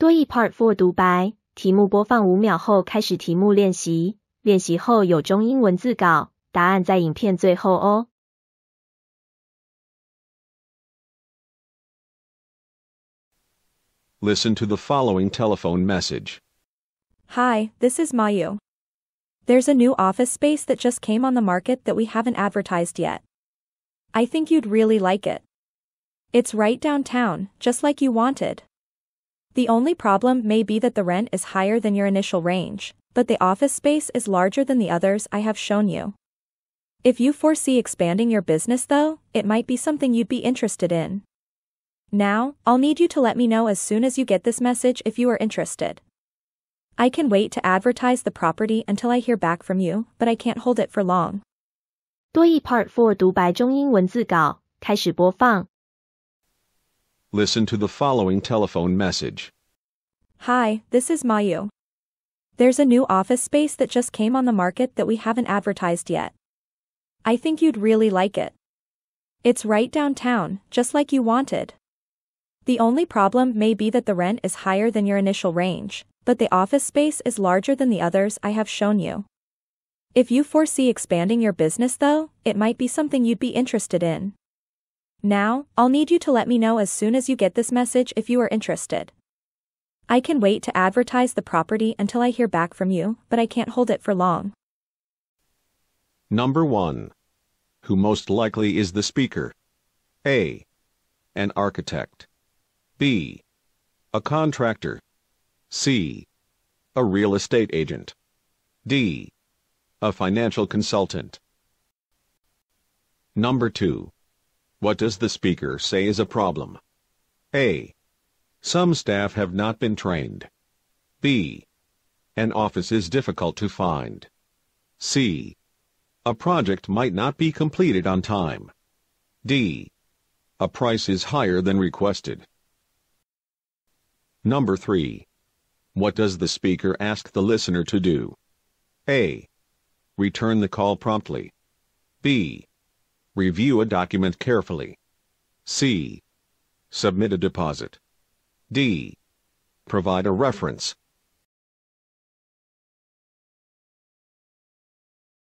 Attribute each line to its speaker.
Speaker 1: 多益 Part Four 读白题目播放五秒后开始题目练习，练习后有中英文字稿，答案在影片最后哦。
Speaker 2: Listen to the following telephone message.
Speaker 1: Hi, this is Mayu. There's a new office space that just came on the market that we haven't advertised yet. I think you'd really like it. It's right downtown, just like you wanted. The only problem may be that the rent is higher than your initial range, but the office space is larger than the others I have shown you. If you foresee expanding your business though, it might be something you'd be interested in. Now, I'll need you to let me know as soon as you get this message if you are interested. I can wait to advertise the property until I hear back from you, but I can't hold it for long. 多益 Part 4读白中英文字稿开始播放。
Speaker 2: Listen to the following telephone message.
Speaker 1: Hi, this is Mayu. There's a new office space that just came on the market that we haven't advertised yet. I think you'd really like it. It's right downtown, just like you wanted. The only problem may be that the rent is higher than your initial range, but the office space is larger than the others I have shown you. If you foresee expanding your business though, it might be something you'd be interested in. Now, I'll need you to let me know as soon as you get this message if you are interested. I can wait to advertise the property until I hear back from you, but I can't hold it for long.
Speaker 2: Number 1. Who most likely is the speaker? A. An architect. B. A contractor. C. A real estate agent. D. A financial consultant. Number 2. What does the speaker say is a problem? A. Some staff have not been trained. B. An office is difficult to find. C. A project might not be completed on time. D. A price is higher than requested. Number 3. What does the speaker ask the listener to do? A. Return the call promptly. B. Review a document carefully. C. Submit a deposit. D. Provide a reference